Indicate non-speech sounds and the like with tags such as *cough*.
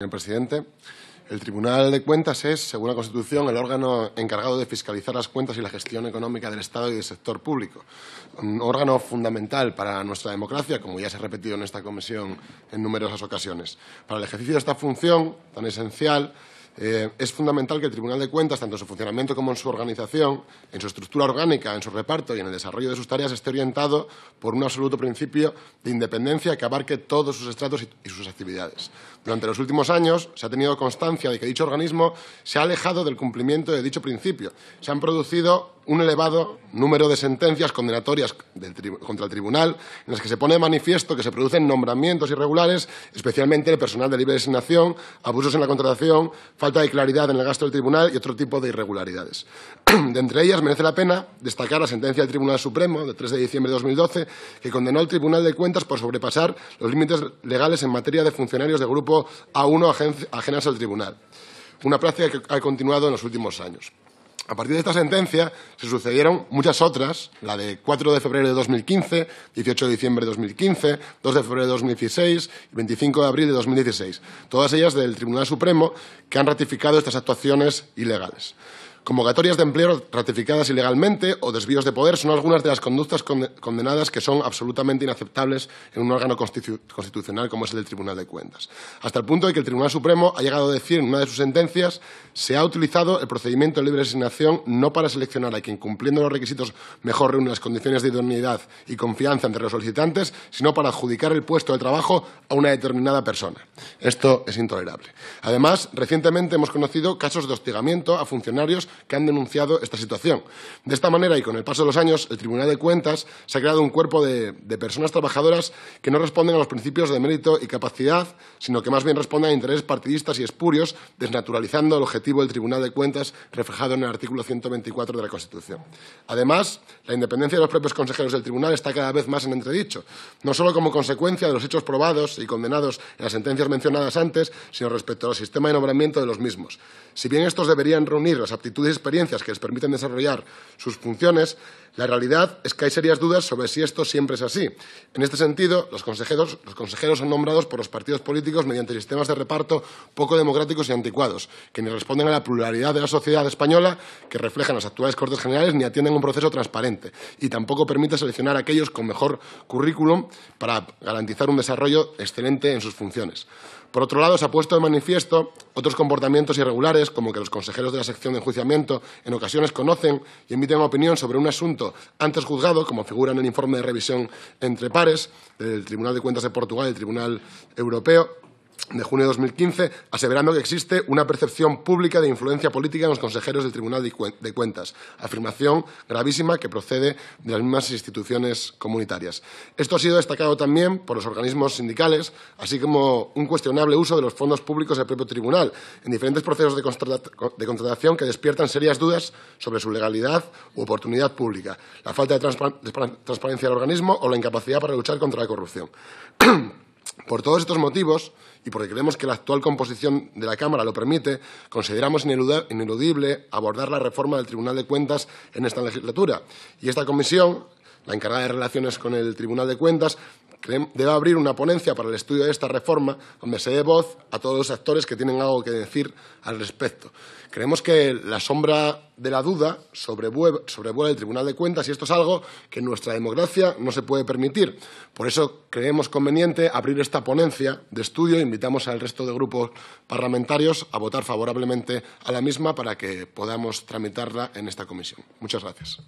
Señor presidente, el Tribunal de Cuentas es, según la Constitución, el órgano encargado de fiscalizar las cuentas y la gestión económica del Estado y del sector público. Un órgano fundamental para nuestra democracia, como ya se ha repetido en esta comisión en numerosas ocasiones. Para el ejercicio de esta función tan esencial, eh, es fundamental que el Tribunal de Cuentas, tanto en su funcionamiento como en su organización, en su estructura orgánica, en su reparto y en el desarrollo de sus tareas, esté orientado por un absoluto principio de independencia que abarque todos sus estratos y, y sus actividades. Durante los últimos años se ha tenido constancia de que dicho organismo se ha alejado del cumplimiento de dicho principio. Se han producido un elevado número de sentencias condenatorias contra el tribunal en las que se pone de manifiesto que se producen nombramientos irregulares, especialmente el personal de libre designación, abusos en la contratación, falta de claridad en el gasto del tribunal y otro tipo de irregularidades. *clears throat* De entre ellas merece la pena destacar la sentencia del Tribunal Supremo de 3 de diciembre de 2012 que condenó al Tribunal de Cuentas por sobrepasar los límites legales en materia de funcionarios de grupo A1 ajenas al tribunal, una práctica que ha continuado en los últimos años. A partir de esta sentencia se sucedieron muchas otras, la de 4 de febrero de 2015, 18 de diciembre de 2015, 2 de febrero de 2016 y 25 de abril de 2016, todas ellas del Tribunal Supremo que han ratificado estas actuaciones ilegales. Convocatorias de empleo ratificadas ilegalmente o desvíos de poder son algunas de las conductas condenadas que son absolutamente inaceptables en un órgano constitucional como es el del Tribunal de Cuentas. Hasta el punto de que el Tribunal Supremo ha llegado a decir en una de sus sentencias se ha utilizado el procedimiento de libre designación no para seleccionar a quien cumpliendo los requisitos mejor reúne las condiciones de idoneidad y confianza entre los solicitantes, sino para adjudicar el puesto de trabajo a una determinada persona. Esto es intolerable. Además, recientemente hemos conocido casos de hostigamiento a funcionarios que han denunciado esta situación. De esta manera y con el paso de los años, el Tribunal de Cuentas se ha creado un cuerpo de, personas trabajadoras que no responden a los principios de mérito y capacidad, sino que más bien responden a intereses partidistas y espurios, desnaturalizando el objetivo del Tribunal de Cuentas reflejado en el artículo 124 de la Constitución. Además, la independencia de los propios consejeros del Tribunal está cada vez más en entredicho, no solo como consecuencia de los hechos probados y condenados en las sentencias mencionadas antes, sino respecto al sistema de nombramiento de los mismos. Si bien estos deberían reunir las aptitudes experiencias que les permiten desarrollar sus funciones, la realidad es que hay serias dudas sobre si esto siempre es así. En este sentido, los consejeros, los consejeros son nombrados por los partidos políticos mediante sistemas de reparto poco democráticos y anticuados, que ni responden a la pluralidad de la sociedad española, que reflejan las actuales Cortes Generales, ni atienden un proceso transparente, y tampoco permite seleccionar a aquellos con mejor currículum para garantizar un desarrollo excelente en sus funciones. Por otro lado, se ha puesto de manifiesto otros comportamientos irregulares, como que los consejeros de la sección de enjuiciamiento en ocasiones conocen y emiten opinión sobre un asunto antes juzgado, como figura en el informe de revisión entre pares del Tribunal de Cuentas de Portugal y del Tribunal Europeo, de junio de 2015, aseverando que existe una percepción pública de influencia política en los consejeros del Tribunal de Cuentas, afirmación gravísima que procede de las mismas instituciones comunitarias. Esto ha sido destacado también por los organismos sindicales, así como un cuestionable uso de los fondos públicos del propio Tribunal en diferentes procesos de, contratación que despiertan serias dudas sobre su legalidad u oportunidad pública, la falta de, de transparencia del organismo o la incapacidad para luchar contra la corrupción. *clears throat* Por todos estos motivos, y porque creemos que la actual composición de la Cámara lo permite, consideramos ineludible abordar la reforma del Tribunal de Cuentas en esta legislatura. Y esta comisión, la encargada de relaciones con el Tribunal de Cuentas, debe abrir una ponencia para el estudio de esta reforma donde se dé voz a todos los actores que tienen algo que decir al respecto. Creemos que la sombra de la duda sobrevuela, el Tribunal de Cuentas y esto es algo que nuestra democracia no se puede permitir. Por eso creemos conveniente abrir esta ponencia de estudio e invitamos al resto de grupos parlamentarios a votar favorablemente a la misma para que podamos tramitarla en esta comisión. Muchas gracias.